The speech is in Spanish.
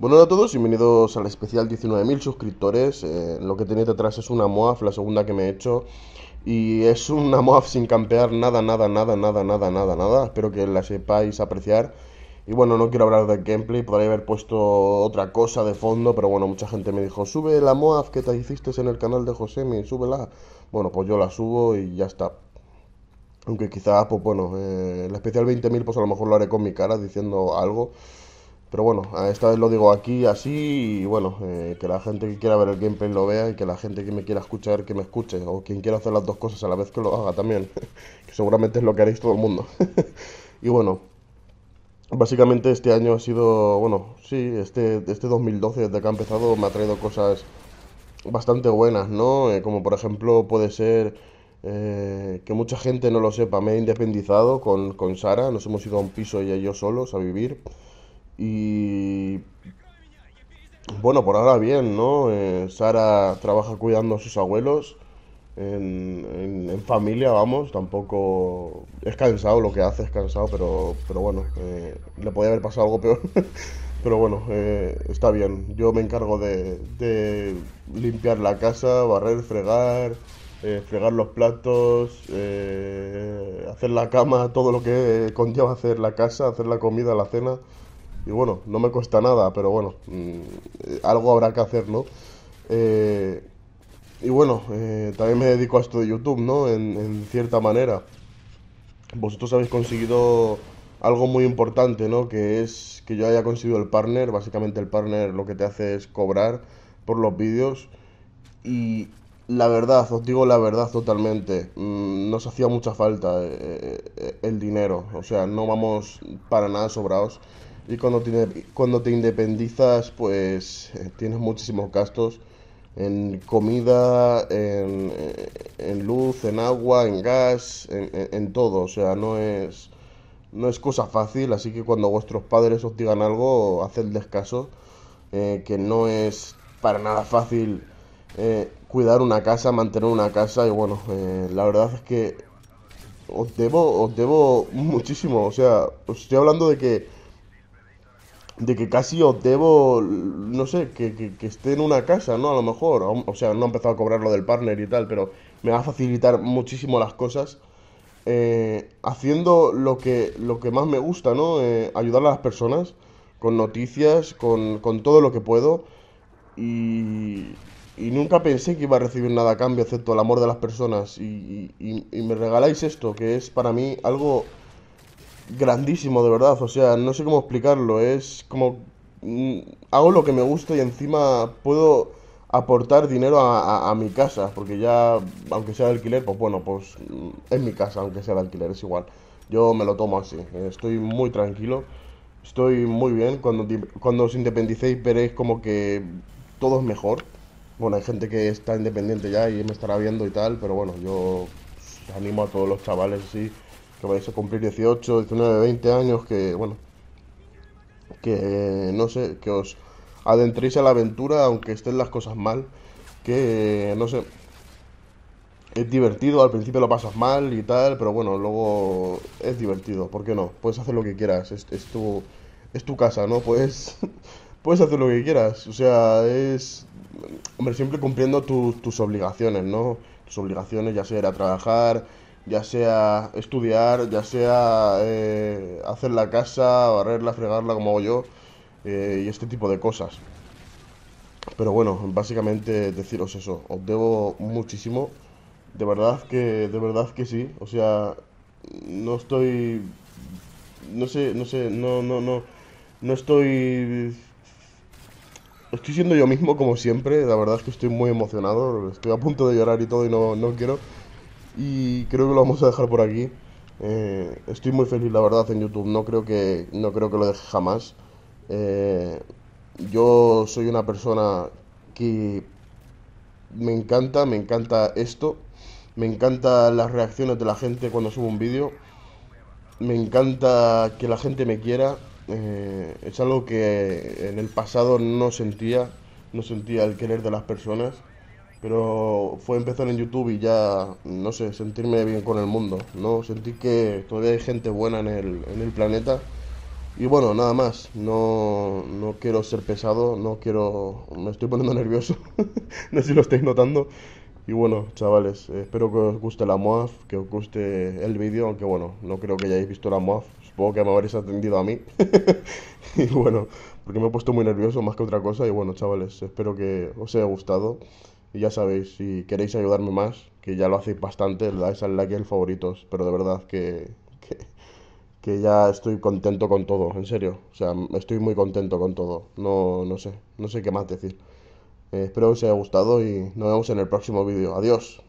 Bueno, hola a todos, bienvenidos al especial 19.000 suscriptores. Eh, lo que tenéis detrás es una MOAF, la segunda que me he hecho. Y es una MOAF sin campear nada, nada, nada, nada, nada, nada, nada. Espero que la sepáis apreciar. Y bueno, no quiero hablar de gameplay, podría haber puesto otra cosa de fondo, pero bueno, mucha gente me dijo, sube la MOAF que te hiciste en el canal de sube súbela. Bueno, pues yo la subo y ya está. Aunque quizás, pues bueno, la eh, el especial 20.000 pues a lo mejor lo haré con mi cara diciendo algo. Pero bueno, esta vez lo digo aquí así y bueno, eh, que la gente que quiera ver el gameplay lo vea y que la gente que me quiera escuchar que me escuche o quien quiera hacer las dos cosas a la vez que lo haga también, que seguramente es lo que haréis todo el mundo. y bueno, básicamente este año ha sido, bueno, sí, este, este 2012 desde que ha empezado me ha traído cosas bastante buenas, ¿no? Eh, como por ejemplo puede ser eh, que mucha gente no lo sepa, me he independizado con, con Sara, nos hemos ido a un piso ella y yo solos a vivir. Y bueno, por ahora bien, ¿no? Eh, Sara trabaja cuidando a sus abuelos en, familia, vamos, tampoco es cansado lo que hace, es cansado, pero, pero bueno, eh, le podía haber pasado algo peor. pero bueno, eh, está bien. Yo me encargo de, de limpiar la casa, barrer, fregar, fregar los platos, hacer la cama, todo lo que conlleva hacer la casa, hacer la comida, la cena. Y bueno, no me cuesta nada, pero bueno, mm, algo habrá que hacer, ¿no? Eh, y bueno, eh, también me dedico a esto de YouTube, ¿no? En, cierta manera. Vosotros habéis conseguido algo muy importante, ¿no? Que es que yo haya conseguido el partner. Básicamente el partner lo que te hace es cobrar por los vídeos. Y la verdad, os digo la verdad totalmente. Mm, nos hacía mucha falta eh, el dinero. O sea, no vamos para nada sobrados. Y cuando te, independizas, pues eh, tienes muchísimos gastos en comida, en, eh, luz, en agua, en gas, en, todo. O sea, no es, no es cosa fácil. Así que cuando vuestros padres os digan algo, hacedles caso. Eh, que no es para nada fácil cuidar una casa, mantener una casa. Y bueno, la verdad es que os debo, os debo muchísimo. O sea, os estoy hablando de que de que casi os debo, no sé, que, esté en una casa, ¿no? A lo mejor, o sea, no he empezado a cobrar lo del partner y tal, pero me va a facilitar muchísimo las cosas. Eh, haciendo lo que, lo que más me gusta, ¿no? Eh, ayudar a las personas con noticias, con, todo lo que puedo. Y, nunca pensé que iba a recibir nada a cambio, excepto el amor de las personas. Y, y me regaláis esto, que es para mí algo grandísimo, de verdad. O sea, no sé cómo explicarlo. Es como... Mm, hago lo que me gusta y encima puedo aportar dinero a, mi casa, porque ya, aunque sea de alquiler, pues bueno, pues mm, es mi casa, aunque sea de alquiler, es igual. Yo me lo tomo así, eh, estoy muy tranquilo, estoy muy bien. Cuando, cuando os independicéis veréis como que todo es mejor. Bueno, hay gente que está independiente ya y me estará viendo y tal, pero bueno, yo pues, animo a todos los chavales así que vais a cumplir 18, 19, 20 años, que bueno, que no sé, que os adentréis a la aventura aunque estén las cosas mal, que no sé, es divertido, al principio lo pasas mal y tal, pero bueno, luego es divertido, ¿por qué no? Puedes hacer lo que quieras, es, tu, es tu casa, ¿no? Puedes, puedes hacer lo que quieras, o sea, es, hombre, siempre cumpliendo tus obligaciones, ¿no? Tus obligaciones, ya sea ir a trabajar, ya sea estudiar, ya sea eh, hacer la casa, barrerla, fregarla como hago yo eh, y este tipo de cosas. Pero bueno, básicamente deciros eso, os debo muchísimo, de verdad que, de verdad que sí, o sea, no estoy, no sé, no sé, no, no, no, no estoy estoy siendo yo mismo como siempre, la verdad es que estoy muy emocionado, estoy a punto de llorar y todo y no, no quiero. Y creo que lo vamos a dejar por aquí. Eh, estoy muy feliz, la verdad, en YouTube. No creo que, no creo que lo deje jamás. Eh, yo soy una persona que me encanta, me encanta esto. Me encanta las reacciones de la gente cuando subo un vídeo. Me encanta que la gente me quiera. Eh, es algo que en el pasado no sentía. No sentía el querer de las personas pero fue empezar en YouTube y ya, no sé, sentirme bien con el mundo, ¿no? Sentir que todavía hay gente buena en el, planeta. Y bueno, nada más, no, no quiero ser pesado, no quiero... me estoy poniendo nervioso, no sé si lo estáis notando. Y bueno, chavales, espero que os guste la MOAF, que os guste el vídeo, aunque bueno, no creo que hayáis visto la MOAF, supongo que me habréis atendido a mí. y bueno, porque me he puesto muy nervioso más que otra cosa, y bueno, chavales, espero que os haya gustado. Y ya sabéis, si queréis ayudarme más, que ya lo hacéis bastante, le dais al like y al favoritos. Pero de verdad que, que, ya estoy contento con todo, en serio. O sea, estoy muy contento con todo. No, no sé, no sé qué más decir. Eh, espero que os haya gustado y nos vemos en el próximo vídeo. Adiós.